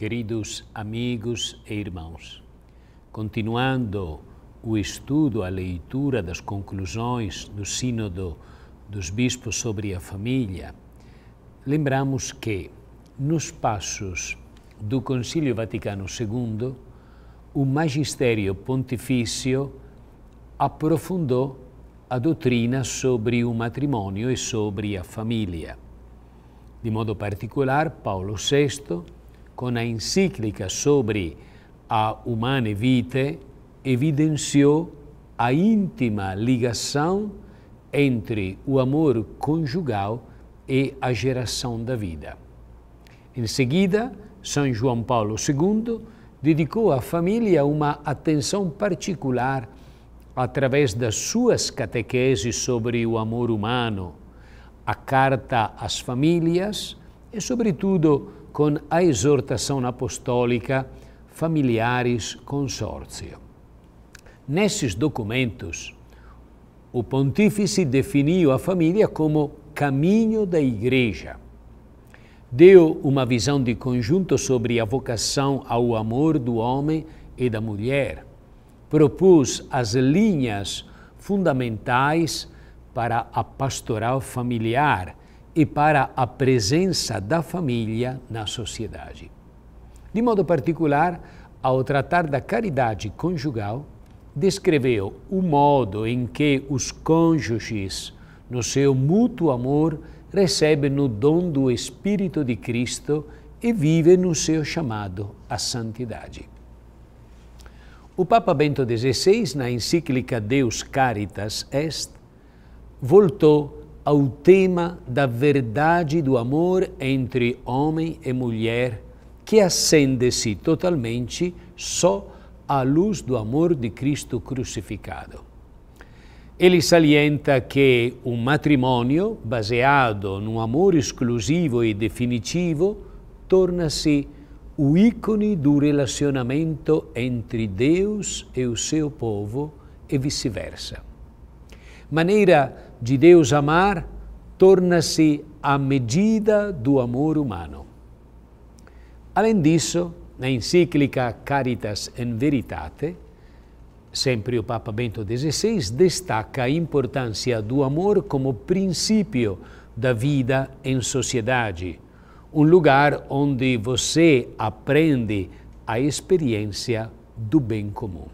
Queridos amigos e irmãos, continuando o estudo, a leitura das conclusões do Sínodo dos Bispos sobre a Família, lembramos que, nos passos do Concílio Vaticano II, o magistério pontifício aprofundou a doutrina sobre o matrimônio e sobre a família. De modo particular, Paulo VI com a encíclica sobre a Humane Vitae, evidenciou a íntima ligação entre o amor conjugal e a geração da vida. Em seguida, São João Paulo II dedicou à família uma atenção particular através das suas catequeses sobre o amor humano, a carta às famílias e, sobretudo, con a exortação apostólica Familiares Consórcio. Nesses documentos, o pontífice definiu a família como caminho da igreja. Deu uma visão de conjunto sobre a vocação ao amor do homem e da mulher. Propôs as linhas fundamentais para a pastoral familiar e para a presença da família na sociedade. De modo particular, ao tratar da caridade conjugal, descreveu o modo em que os cônjuges, no seu mútuo amor, recebem o dom do Espírito de Cristo e vivem no seu chamado à santidade. O Papa Bento XVI, na encíclica Deus Caritas Est, voltou ao tema da verdade do amor entre homem e mulher, que acende-se totalmente só à luz do amor de Cristo crucificado. Ele salienta que um matrimônio baseado num amor exclusivo e definitivo torna-se o ícone do relacionamento entre Deus e o seu povo e vice-versa maneira de Deus amar torna-se a medida do amor humano. Além disso, na encíclica Caritas in Veritate, sempre o Papa Bento XVI destaca a importância do amor como princípio da vida em sociedade, um lugar onde você aprende a experiência do bem comum.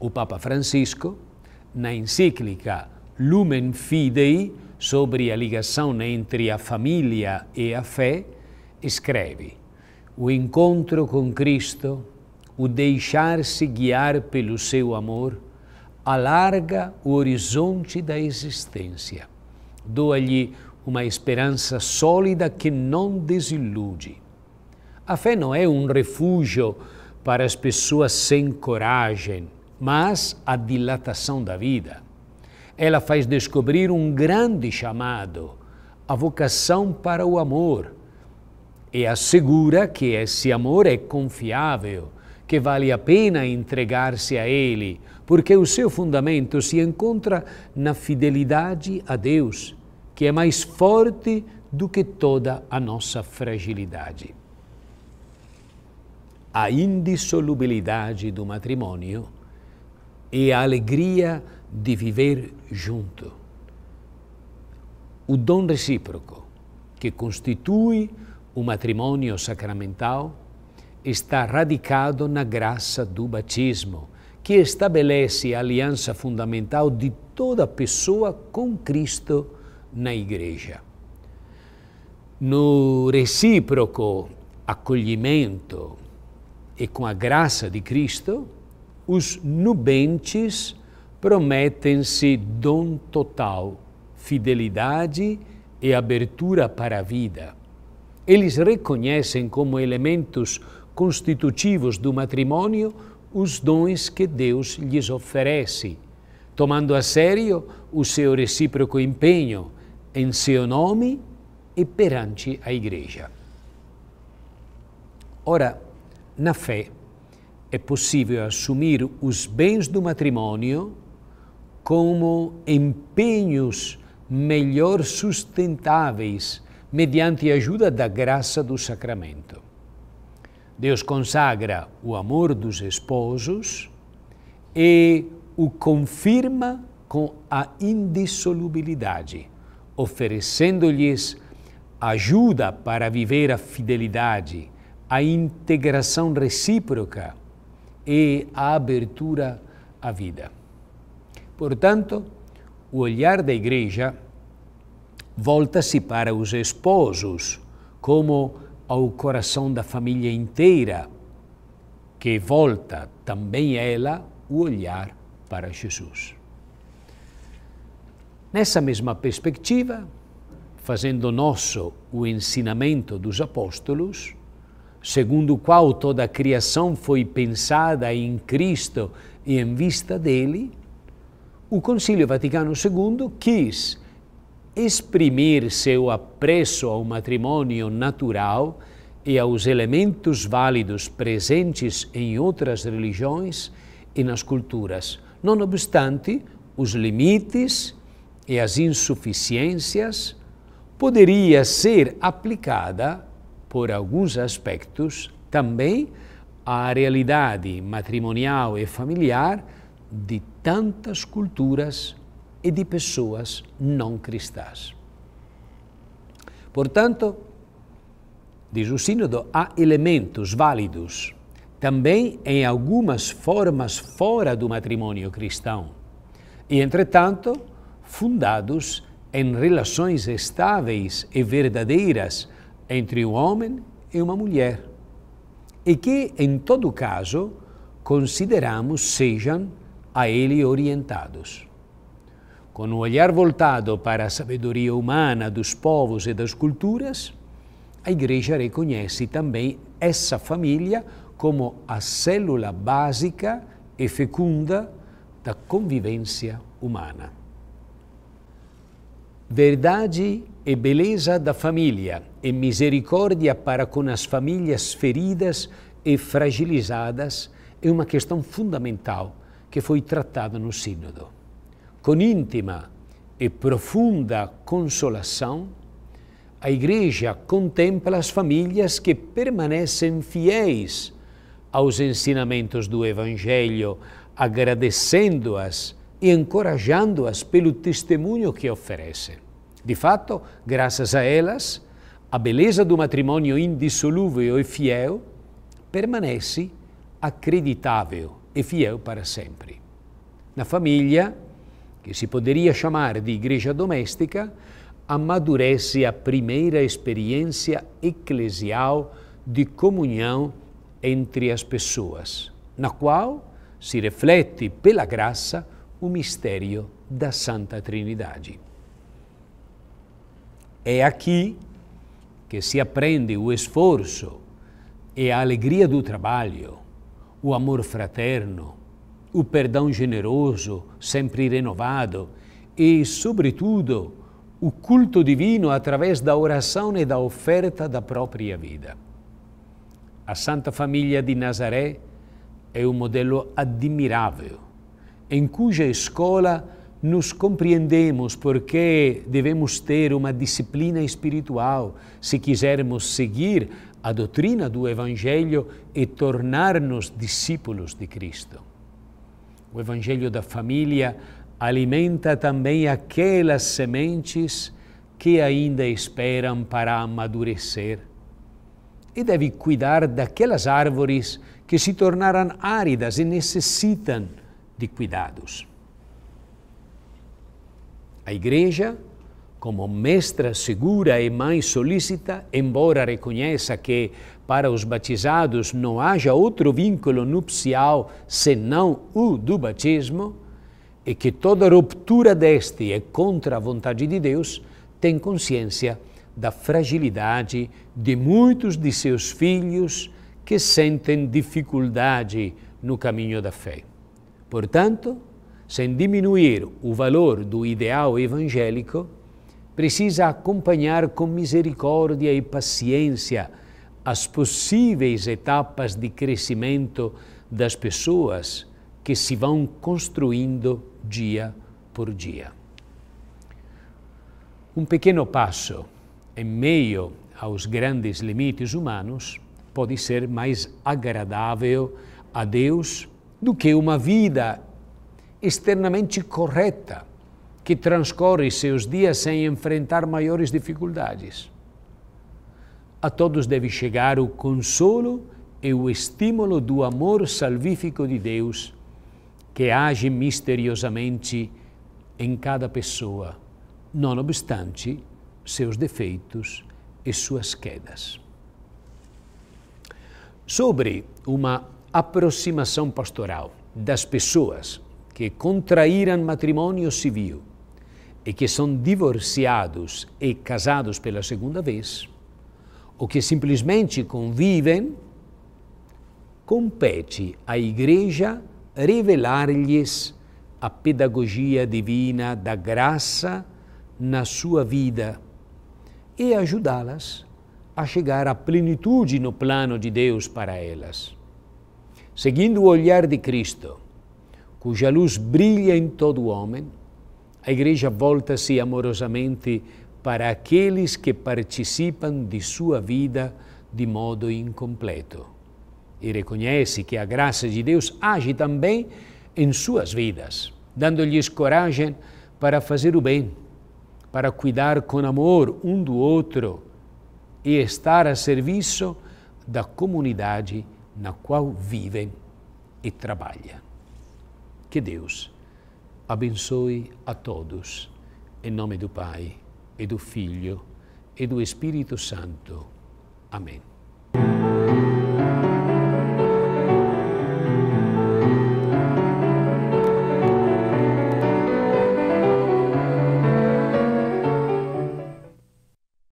O Papa Francisco na encíclica Lumen Fidei, sobre a ligação entre a família e a fé, escreve: O encontro com Cristo, o deixar-se guiar pelo seu amor, alarga o horizonte da existência, doa-lhe uma esperança sólida que não desilude. A fé não é um refúgio para as pessoas sem coragem, mas a dilatação da vida. Ela faz descobrir um grande chamado, a vocação para o amor, e assegura que esse amor é confiável, que vale a pena entregar-se a ele, porque o seu fundamento se encontra na fidelidade a Deus, que é mais forte do que toda a nossa fragilidade. A indissolubilidade do matrimônio e a alegria de viver junto. O dom recíproco, que constitui o matrimônio sacramental, está radicado na graça do batismo, que estabelece a aliança fundamental de toda pessoa com Cristo na Igreja. No recíproco acolhimento e com a graça de Cristo, os nubentes prometem-se dom total, fidelidade e abertura para a vida. Eles reconhecem como elementos constitutivos do matrimônio os dons que Deus lhes oferece, tomando a sério o seu recíproco empenho em seu nome e perante a Igreja. Ora, na fé, é possível assumir os bens do matrimônio como empenhos melhor sustentáveis mediante a ajuda da graça do sacramento. Deus consagra o amor dos esposos e o confirma com a indissolubilidade, oferecendo-lhes ajuda para viver a fidelidade, a integração recíproca e a abertura à vida. Portanto, o olhar da Igreja volta-se para os esposos, como ao coração da família inteira, que volta também ela o olhar para Jesus. Nessa mesma perspectiva, fazendo nosso o ensinamento dos apóstolos, segundo o qual toda a criação foi pensada em Cristo e em vista dele, o Concílio Vaticano II quis exprimir seu apreço ao matrimônio natural e aos elementos válidos presentes em outras religiões e nas culturas, não obstante os limites e as insuficiências poderia ser aplicada por alguns aspectos, também a realidade matrimonial e familiar de tantas culturas e de pessoas não cristãs. Portanto, diz o Sínodo, há elementos válidos também em algumas formas fora do matrimônio cristão e, entretanto, fundados em relações estáveis e verdadeiras entre um homem e uma mulher, e que, em todo caso, consideramos sejam a ele orientados. Com o um olhar voltado para a sabedoria humana dos povos e das culturas, a Igreja reconhece também essa família como a célula básica e fecunda da convivência humana. Verdade e beleza da família e misericórdia para com as famílias feridas e fragilizadas é uma questão fundamental que foi tratada no Sínodo. Com íntima e profunda consolação, a Igreja contempla as famílias que permanecem fiéis aos ensinamentos do Evangelho, agradecendo-as e encorajando-as pelo testemunho que oferecem. De fato, graças a elas, a beleza do matrimônio indissolúvel e fiel permanece acreditável e fiel para sempre. Na família, que si poderia chamar de igreja doméstica, amadurece a primeira experiência eclesial de comunhão entre as pessoas, na qual se reflete pela graça o mistério da Santa Trinidade. É aqui que se aprende o esforço e a alegria do trabalho, o amor fraterno, o perdão generoso, sempre renovado e, sobretudo, o culto divino através da oração e da oferta da própria vida. A Santa Família de Nazaré é um modelo admirável em cuja escola nos compreendemos porque devemos ter uma disciplina espiritual se quisermos seguir a doutrina do Evangelho e tornar-nos discípulos de Cristo. O Evangelho da família alimenta também aquelas sementes que ainda esperam para amadurecer e deve cuidar daquelas árvores que se tornaram áridas e necessitam de cuidados. A Igreja, como mestra segura e mãe solícita, embora reconheça que para os batizados não haja outro vínculo nupcial senão o do batismo, e que toda ruptura deste é contra a vontade de Deus, tem consciência da fragilidade de muitos de seus filhos que sentem dificuldade no caminho da fé. Portanto, sem diminuir o valor do ideal evangélico, precisa acompanhar com misericórdia e paciência as possíveis etapas de crescimento das pessoas que se vão construindo dia por dia. Um pequeno passo em meio aos grandes limites humanos pode ser mais agradável a Deus do que uma vida externamente correta que transcorre seus dias sem enfrentar maiores dificuldades. A todos deve chegar o consolo e o estímulo do amor salvífico de Deus, que age misteriosamente em cada pessoa, não obstante seus defeitos e suas quedas. Sobre uma aproximação pastoral das pessoas que contraíram matrimônio civil e que são divorciados e casados pela segunda vez, ou que simplesmente convivem, compete à Igreja revelar-lhes a pedagogia divina da graça na sua vida e ajudá-las a chegar à plenitude no plano de Deus para elas. Seguindo o olhar de Cristo, cuja luz brilha em todo o homem, a Igreja volta-se amorosamente para aqueles que participam de sua vida de modo incompleto e reconhece que a graça de Deus age também em suas vidas, dando-lhes coragem para fazer o bem, para cuidar com amor um do outro e estar a serviço da comunidade na qual vivem e trabalham. Que Deus abençoe a todos, em nome do Pai, e do Filho, e do Espírito Santo. Amém.